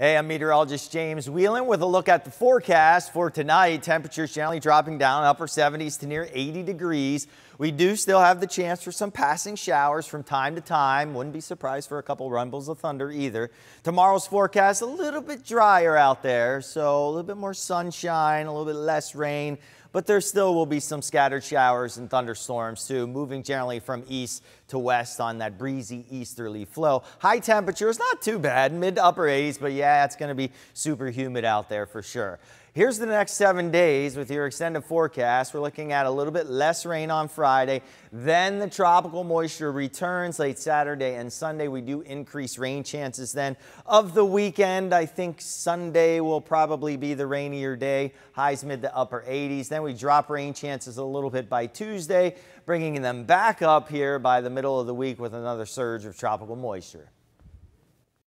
Hey, I'm meteorologist James Wheelan with a look at the forecast for tonight. Temperatures generally dropping down upper 70s to near 80 degrees. We do still have the chance for some passing showers from time to time. Wouldn't be surprised for a couple rumbles of thunder either. Tomorrow's forecast a little bit drier out there, so a little bit more sunshine, a little bit less rain but there still will be some scattered showers and thunderstorms too, moving generally from east to west on that breezy easterly flow. High temperatures, not too bad, mid to upper 80s, but yeah, it's going to be super humid out there for sure. Here's the next seven days with your extended forecast. We're looking at a little bit less rain on Friday. Then the tropical moisture returns late Saturday and Sunday. We do increase rain chances then. Of the weekend, I think Sunday will probably be the rainier day. Highs mid to upper 80s. Then we drop rain chances a little bit by Tuesday, bringing them back up here by the middle of the week with another surge of tropical moisture.